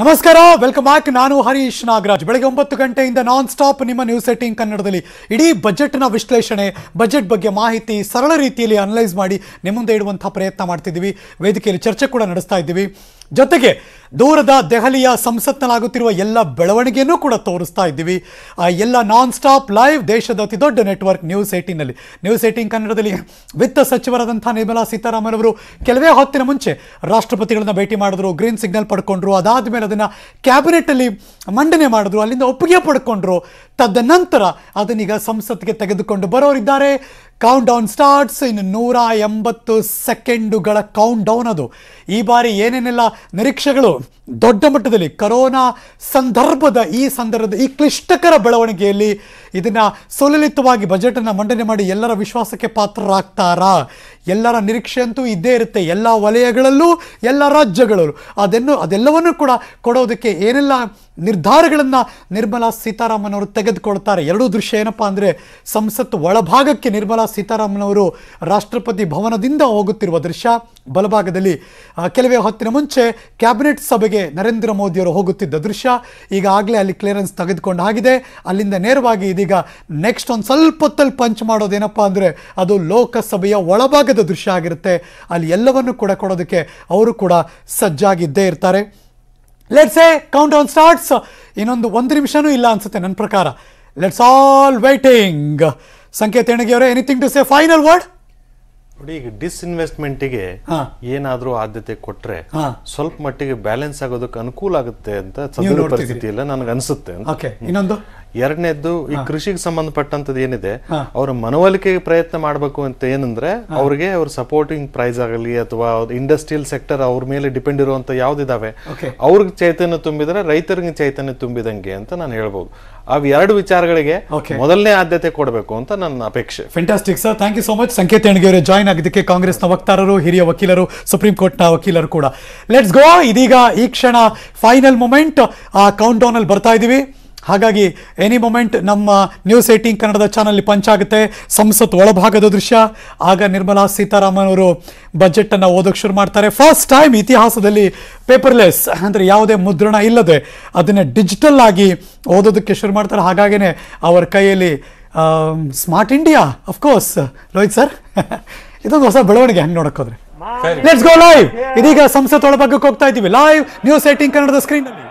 ನಮಸ್ಕಾರ welcome back ನಾನು ಹರೀಶ್ ನಾಗರಾಜ್ ಬೆಳಗ್ಗೆ ಒಂಬತ್ತು ಗಂಟೆಯಿಂದ ನಾನ್ ಸ್ಟಾಪ್ ನಿಮ್ಮ ನ್ಯೂಸ್ ಸೆಟ್ಟಿಂಗ್ ಕನ್ನಡದಲ್ಲಿ ಇಡೀ ಬಜೆಟ್ನ ವಿಶ್ಲೇಷಣೆ ಬಜೆಟ್ ಬಗ್ಗೆ ಮಾಹಿತಿ ಸರಳ ರೀತಿಯಲ್ಲಿ ಅನಲೈಸ್ ಮಾಡಿ ನಿಮ್ಮ ಮುಂದೆ ಇಡುವಂಥ ಪ್ರಯತ್ನ ಮಾಡ್ತಿದ್ದೀವಿ ವೇದಿಕೆಯಲ್ಲಿ ಚರ್ಚೆ ಕೂಡ ನಡೆಸ್ತಾ ಇದ್ದೀವಿ ಜೊತೆಗೆ ದೂರದ ದೆಹಲಿಯ ಸಂಸತ್ನಲ್ಲಾಗುತ್ತಿರುವ ಎಲ್ಲ ಬೆಳವಣಿಗೆಯನ್ನು ಕೂಡ ತೋರಿಸ್ತಾ ಇದ್ದೀವಿ ಎಲ್ಲ ನಾನ್ ಸ್ಟಾಪ್ ಲೈವ್ ದೇಶದ ದೊಡ್ಡ ನೆಟ್ವರ್ಕ್ ನ್ಯೂಸ್ ಏಯ್ಟೀನಲ್ಲಿ ನ್ಯೂಸ್ ಏಯ್ಟೀನ್ ಕನ್ನಡದಲ್ಲಿ ವಿತ್ತ ಸಚಿವರಾದಂಥ ನಿರ್ಮಲಾ ಸೀತಾರಾಮನ್ ಅವರು ಕೆಲವೇ ಹೊತ್ತಿನ ಮುಂಚೆ ರಾಷ್ಟ್ರಪತಿಗಳನ್ನ ಭೇಟಿ ಮಾಡಿದ್ರು ಗ್ರೀನ್ ಸಿಗ್ನಲ್ ಪಡ್ಕೊಂಡ್ರು ಅದಾದ ಮೇಲೆ ಅದನ್ನು ಕ್ಯಾಬಿನೆಟಲ್ಲಿ ಮಂಡನೆ ಮಾಡಿದ್ರು ಅಲ್ಲಿಂದ ಒಪ್ಪಿಗೆ ಪಡ್ಕೊಂಡ್ರು ತದನಂತರ ಅದನ್ನೀಗ ಸಂಸತ್ಗೆ ತೆಗೆದುಕೊಂಡು ಬರೋರಿದ್ದಾರೆ ಕೌಂಟ್ ಡೌನ್ ಸ್ಟಾರ್ಟ್ಸ್ ಇನ್ನು ನೂರ ಎಂಬತ್ತು ಸೆಕೆಂಡುಗಳ ಕೌಂಟ್ ಡೌನ್ ಅದು ಈ ಬಾರಿ ಏನೇನೆಲ್ಲ ನಿರೀಕ್ಷೆಗಳು ದೊಡ್ಡ ಮಟ್ಟದಲ್ಲಿ ಕರೋನಾ ಸಂದರ್ಭದ ಈ ಸಂದರ್ಭದ ಈ ಕ್ಲಿಷ್ಟಕರ ಬೆಳವಣಿಗೆಯಲ್ಲಿ ಇದನ್ನು ಸುಲಲಿತವಾಗಿ ಬಜೆಟನ್ನು ಮಂಡನೆ ಮಾಡಿ ಎಲ್ಲರ ವಿಶ್ವಾಸಕ್ಕೆ ಪಾತ್ರರಾಗ್ತಾರಾ ಎಲ್ಲರ ನಿರೀಕ್ಷೆ ಅಂತೂ ಇದ್ದೇ ಇರುತ್ತೆ ಎಲ್ಲ ವಲಯಗಳಲ್ಲೂ ಎಲ್ಲ ರಾಜ್ಯಗಳಲ್ಲೂ ಅದನ್ನು ಅದೆಲ್ಲವನ್ನೂ ಕೂಡ ಕೊಡೋದಕ್ಕೆ ಏನೆಲ್ಲ ನಿರ್ಧಾರಗಳನ್ನು ನಿರ್ಮಲಾ ಸೀತಾರಾಮನ್ ಅವರು ತೆಗೆದುಕೊಳ್ತಾರೆ ಎರಡೂ ದೃಶ್ಯ ಏನಪ್ಪ ಅಂದರೆ ಸಂಸತ್ತು ಒಳಭಾಗಕ್ಕೆ ನಿರ್ಮಲಾ ಸೀತಾರಾಮನ್ ಅವರು ರಾಷ್ಟ್ರಪತಿ ಭವನದಿಂದ ಹೋಗುತ್ತಿರುವ ದೃಶ್ಯ ಬಲಭಾಗದಲ್ಲಿ ಕೆಲವೇ ಹೊತ್ತಿನ ಮುಂಚೆ ಕ್ಯಾಬಿನೆಟ್ ಸಭೆಗೆ ನರೇಂದ್ರ ಮೋದಿಯವರು ಹೋಗುತ್ತಿದ್ದ ದೃಶ್ಯ ಈಗಾಗಲೇ ಅಲ್ಲಿ ಕ್ಲಿಯರೆನ್ಸ್ ತೆಗೆದುಕೊಂಡು ಆಗಿದೆ ಅಲ್ಲಿಂದ ನೇರವಾಗಿ ಇದೀಗ ನೆಕ್ಸ್ಟ್ ಒಂದು ಸ್ವಲ್ಪ ಹೊತ್ತಲ್ಲಿ ಪಂಚ್ ಮಾಡೋದೇನಪ್ಪ ಅಂದರೆ ಅದು ಲೋಕಸಭೆಯ ಒಳಭಾಗದ ದೃಶ್ಯ ಆಗಿರುತ್ತೆ ಅಲ್ಲಿ ಎಲ್ಲವನ್ನು ಕೂಡ ಕೊಡೋದಕ್ಕೆ ಅವರು ಕೂಡ ಸಜ್ಜಾಗಿದ್ದೇ ಇರ್ತಾರೆ let's a count on starts ಇನ್ನೊಂದು ಒಂದು ನಿಮಿಷನೂ ಇಲ್ಲ ಅನ್ಸುತ್ತೆ ನನ್ನ ಪ್ರಕಾರ ಲೆಟ್ಸ್ ಆಲ್ ವೈಟಿಂಗ್ ಸಂಕೇತ ಎಣಗಿ ಅವರೇ anything to say final word ನೋಡಿ ಈಗ ಡಿಸ್ಇನ್ವೆಸ್ಟ್ಮೆಂಟಿಗೆ ಏನಾದರೂ ಆದ್ಯತೆ ಕೊಟ್ರೆ ಸ್ವಲ್ಪ ಮಟ್ಟಿಗೆ ಬ್ಯಾಲೆನ್ಸ್ ಆಗೋದಕ್ಕೆ ಅನುಕೂಲ ಆಗುತ್ತೆ ಅಂತ ಪರಿಸ್ಥಿತಿಯಲ್ಲ ನನಗೆ ಅನಿಸುತ್ತೆ ಇನ್ನೊಂದು ಎರಡನೇದ್ದು ಈ ಕೃಷಿಗೆ ಸಂಬಂಧಪಟ್ಟಂತದ್ದು ಏನಿದೆ ಅವ್ರ ಮನವೊಲಿಕೆಗೆ ಪ್ರಯತ್ನ ಮಾಡಬೇಕು ಅಂತ ಏನಂದ್ರೆ ಅವ್ರಿಗೆ ಅವ್ರ ಸಪೋರ್ಟಿಂಗ್ ಪ್ರೈಸ್ ಆಗಲಿ ಅಥವಾ ಇಂಡಸ್ಟ್ರಿಯಲ್ ಸೆಕ್ಟರ್ ಅವ್ರ ಮೇಲೆ ಡಿಪೆಂಡ್ ಇರುವಂತ ಯಾವ್ದಿದಾವೆ ಅವ್ರಿಗೆ ಚೈತನ್ಯ ತುಂಬಿದ್ರೆ ರೈತರಿಗೆ ಚೈತನ್ಯ ತುಂಬಿದಂಗೆ ಅಂತ ನಾನು ಹೇಳ್ಬೋದು ಅವ್ ಎರಡು ವಿಚಾರಗಳಿಗೆ ಮೊದಲನೇ ಆದ್ಯತೆ ಕೊಡಬೇಕು ಅಂತ ನನ್ನ ಅಪೇಕ್ಷೆ fantastic sir thank you so much Sanketh ಹೆಣ್ಗೆಯವರೇ ಜಾಯ್ನ್ ಆಗಿದ್ದಕ್ಕೆ ಕಾಂಗ್ರೆಸ್ನ ವಕ್ತಾರರು ಹಿರಿಯ ವಕೀಲರು ಸುಪ್ರೀಂ ಕೋರ್ಟ್ನ ವಕೀಲರು ಕೂಡ ಲೆಟ್ಸ್ ಗೋ ಇದೀಗ ಈ ಕ್ಷಣ ಫೈನಲ್ ಮೂಮೆಂಟ್ ಆ ಕೌಂಟ್ ಡೌನ್ ಅಲ್ಲಿ ಬರ್ತಾ ಇದೀವಿ ಹಾಗಾಗಿ ಎನಿ ಮೊಮೆಂಟ್ ನಮ್ಮ ನ್ಯೂಸ್ ಏಯ್ಟೀನ್ ಕನ್ನಡದ ಚಾನಲ್ ಪಂಚ್ ಆಗುತ್ತೆ ಸಂಸತ್ ಒಳಭಾಗದ ದೃಶ್ಯ ಆಗ ನಿರ್ಮಲಾ ಸೀತಾರಾಮನ್ ಅವರು ಬಜೆಟನ್ನು ಓದೋಕ್ಕೆ ಶುರು ಮಾಡ್ತಾರೆ ಫಸ್ಟ್ ಟೈಮ್ ಇತಿಹಾಸದಲ್ಲಿ ಪೇಪರ್ಲೆಸ್ ಅಂದರೆ ಯಾವುದೇ ಮುದ್ರಣ ಇಲ್ಲದೆ ಅದನ್ನು ಡಿಜಿಟಲ್ ಆಗಿ ಓದೋದಕ್ಕೆ ಶುರು ಮಾಡ್ತಾರೆ ಹಾಗಾಗಿನೇ ಅವರ ಕೈಯಲ್ಲಿ smart India of course Rohit sir ಇದೊಂದು ಹೊಸ ಬೆಳವಣಿಗೆ ಹೆಂಗೆ ನೋಡೋಕ್ಕೋದ್ರೆ ಲೆಟ್ಸ್ ಗೋ ಲೈವ್ ಇದೀಗ ಸಂಸತ್ ಒಳಭಾಗಕ್ಕೆ ಹೋಗ್ತಾ ಇದ್ದೀವಿ ಲೈವ್ ನ್ಯೂಸ್ ಏಟಿಂಗ್ ಕನ್ನಡದ ಅಲ್ಲಿ